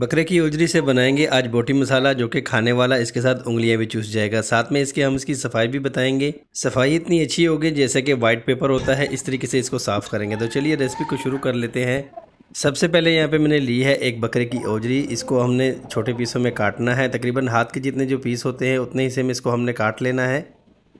बकरे की उजरी से बनाएंगे आज बोटी मसाला जो कि खाने वाला इसके साथ उंगलियां भी चूस जाएगा साथ में इसके हम इसकी सफाई भी बताएंगे सफाई इतनी अच्छी होगी जैसे कि वाइट पेपर होता है इस तरीके से इसको साफ़ करेंगे तो चलिए रेसिपी को शुरू कर लेते हैं सबसे पहले यहाँ पे मैंने ली है एक बकरे की ओजरी इसको हमने छोटे पीसों में काटना है तकरीबन हाथ के जितने जो पीस होते हैं उतने हिस्से में इसको हमने काट लेना है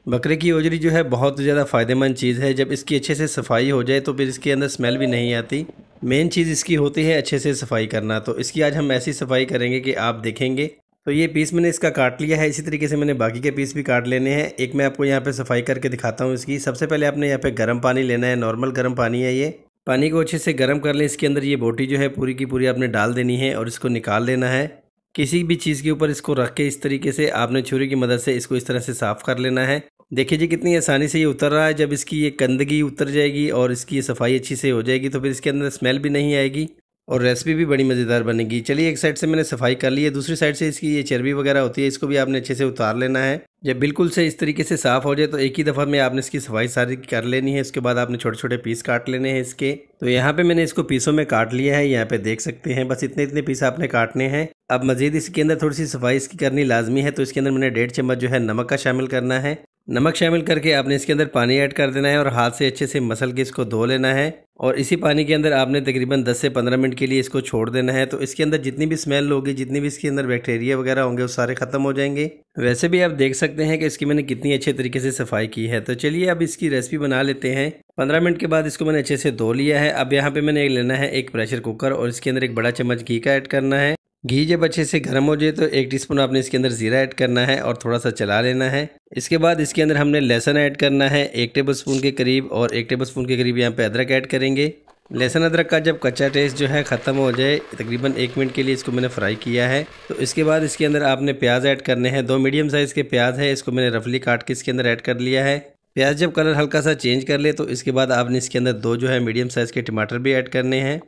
बकरे की ओजरी जो है बहुत ज़्यादा फ़ायदेमंद चीज़ है जब इसकी अच्छे से सफाई हो जाए तो फिर इसके अंदर स्मेल भी नहीं आती मेन चीज़ इसकी होती है अच्छे से सफाई करना तो इसकी आज हम ऐसी सफाई करेंगे कि आप देखेंगे तो ये पीस मैंने इसका काट लिया है इसी तरीके से मैंने बाकी के पीस भी काट लेने हैं एक मैं आपको यहाँ पर सफाई करके दिखाता हूँ इसकी सबसे पहले आपने यहाँ पर गर्म पानी लेना है नॉर्मल गर्म पानी है ये पानी को अच्छे से गर्म कर लें इसके अंदर ये बोटी जो है पूरी की पूरी आपने डाल देनी है और इसको निकाल लेना है किसी भी चीज़ के ऊपर इसको रख के इस तरीके से आपने छुरी की मदद से इसको इस तरह से साफ़ कर लेना है देखिए जी कितनी आसानी से ये उतर रहा है जब इसकी ये गंदगी उतर जाएगी और इसकी ये सफाई अच्छी से हो जाएगी तो फिर इसके अंदर स्मेल भी नहीं आएगी और रेसिपी भी बड़ी मज़ेदार बनेगी चलिए एक साइड से मैंने सफाई कर ली है दूसरी साइड से इसकी ये चर्बी वगैरह होती है इसको भी आपने अच्छे से उतार लेना है जब बिल्कुल से इस तरीके से साफ़ हो जाए तो एक ही दफ़ा में आपने इसकी सफाई सारी कर लेनी है इसके बाद आपने छोटे छोटे पीस काट लेने हैं इसके तो यहाँ पे मैंने इसको पीसों में काट लिया है यहाँ पे देख सकते हैं बस इतने इतने पीस आपने काटने हैं अब मज़ीद इसके अंदर थोड़ी सी सफाई इसकी करनी लाजमी है तो इसके अंदर मैंने डेढ़ चम्मच जो है नमक का शामिल करना है नमक शामिल करके आपने इसके अंदर पानी ऐड कर देना है और हाथ से अच्छे से मसल के इसको धो लेना है और इसी पानी के अंदर आपने तकरीबन 10 से 15 मिनट के लिए इसको छोड़ देना है तो इसके अंदर जितनी भी स्मेल होगी जितनी भी इसके अंदर बैक्टीरिया वगैरह होंगे वो सारे ख़त्म हो जाएंगे वैसे भी आप देख सकते हैं कि इसकी मैंने कितनी अच्छे तरीके से सफाई की है तो चलिए अब इसकी रेसिपी बना लेते हैं पंद्रह मिनट के बाद इसको मैंने अच्छे से धो लिया है अब यहाँ पे मैंने लेना है एक प्रेशर कुकर और इसके अंदर एक बड़ा चम्मच घी का ऐड करना है घी जब अच्छे से गर्म हो जाए तो एक टीस्पून आपने इसके अंदर ज़ीरा ऐड करना है और थोड़ा सा चला लेना है इसके बाद इसके अंदर हमने लहसन ऐड करना है एक टेबल स्पून के करीब और एक टेबल स्पून के करीब यहाँ पे अदरक ऐड करेंगे लहसुन अदरक का जब कच्चा टेस्ट जो है ख़त्म हो जाए तकरीबन एक मिनट के लिए इसको मैंने फ्राई किया है तो इसके बाद इसके अंदर आपने प्याज ऐड करने हैं दो मीडियम साइज़ के प्याज है इसको मैंने रफली काट के इसके अंदर ऐड कर लिया है प्याज जब कलर हल्का सा चेंज कर ले तो इसके बाद आपने इसके अंदर दो जो है मीडियम साइज़ के टमाटर भी ऐड करने हैं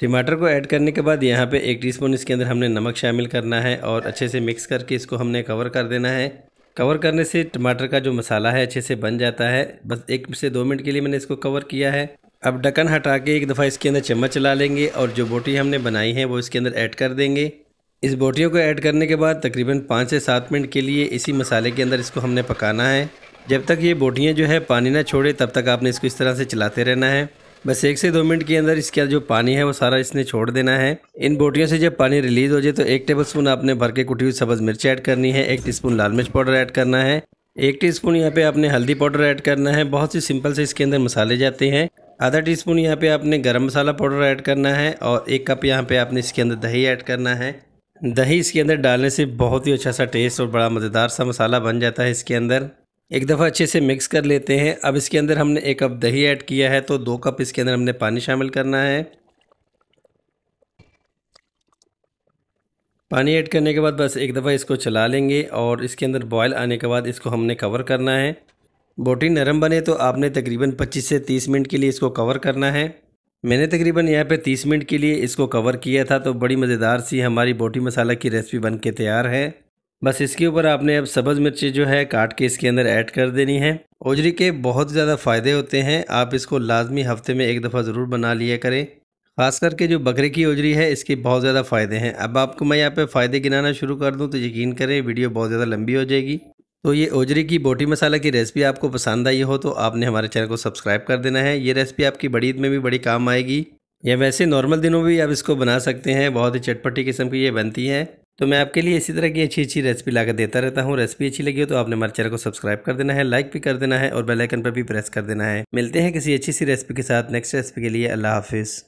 टमाटर को ऐड करने के बाद यहाँ पे एक टीस्पून इसके अंदर हमने नमक शामिल करना है और अच्छे से मिक्स करके इसको हमने कवर कर देना है कवर करने से टमाटर का जो मसाला है अच्छे से बन जाता है बस एक से दो मिनट के लिए मैंने इसको कवर किया है अब ढक्कन हटा के एक दफ़ा इसके अंदर चम्मच चला लेंगे और जो बोटी हमने बनाई है वो इसके अंदर ऐड कर देंगे इस बोटियों को ऐड करने के बाद तकरीबन पाँच से सात मिनट के लिए इसी मसाले के अंदर इसको हमने पकाना है जब तक ये बोटियाँ जो है पानी ना छोड़े तब तक आपने इसको इस तरह से चलाते रहना है बस एक से दो मिनट के अंदर इसके जो पानी है वो सारा इसने छोड़ देना है इन बोटियों से जब पानी रिलीज हो जाए तो एक टेबल स्पून आपने भर के कुटी हुई सब्ज मिर्च ऐड करनी है एक टीस्पून लाल मिर्च पाउडर ऐड करना है एक टीस्पून यहाँ पे आपने हल्दी पाउडर ऐड करना है बहुत ही सिंपल से इसके अंदर मसाले जाते हैं आधा टी स्पून यहाँ पे आपने गर्म मसाला पाउडर ऐड करना है और एक कप यहाँ पे आपने इसके अंदर दही ऐड करना है दही इसके अंदर डालने से बहुत ही अच्छा सा टेस्ट और बड़ा मज़ेदार सा मसाला बन जाता है इसके अंदर एक दफ़ा अच्छे से मिक्स कर लेते हैं अब इसके अंदर हमने एक कप दही ऐड किया है तो दो कप इसके अंदर हमने पानी शामिल करना है पानी ऐड करने के बाद बस एक दफ़ा इसको चला लेंगे और इसके अंदर बॉयल आने के बाद इसको हमने कवर करना है बोटी नरम बने तो आपने तकरीबन 25 से 30 मिनट के लिए इसको कवर करना है मैंने तकरीबन यहाँ पे 30 मिनट के लिए इसको कवर किया था तो बड़ी मज़ेदार सी हमारी बोटी मसाला की रेसिपी बन के तैयार है बस इसके ऊपर आपने अब सब्ज़ मिर्ची जो है काट के इसके अंदर ऐड कर देनी है ओजरी के बहुत ज़्यादा फ़ायदे होते हैं आप इसको लाजमी हफ्ते में एक दफ़ा ज़रूर बना लिया करें ख़ास करके जो बकरे की ओजरी है इसके बहुत ज़्यादा फ़ायदे हैं अब आपको मैं यहाँ पे फ़ायदे गिनाना शुरू कर दूँ तो यकीन करें वीडियो बहुत ज़्यादा लंबी हो जाएगी तो ये ओजरी की बोटी मसाला की रेसिपी आपको पसंद आई हो तो आपने हमारे चैनल को सब्सक्राइब कर देना है ये रेसिपी आपकी बड़ी ईद में भी बड़ी काम आएगी या वैसे नॉर्मल दिनों भी आप इसको बना सकते हैं बहुत ही चटपटी किस्म की ये बनती है तो मैं आपके लिए इसी तरह की अच्छी अच्छी रेसिपी लाकर देता रहता हूँ रेसिपी अच्छी लगी हो तो आपने हमारे चैनल को सब्सक्राइब कर देना है लाइक भी कर देना है और बेलाइकन पर भी प्रेस कर देना है मिलते हैं किसी अच्छी सी रेसिपी के साथ नेक्स्ट रेसिपी के लिए अल्लाह हाफिज़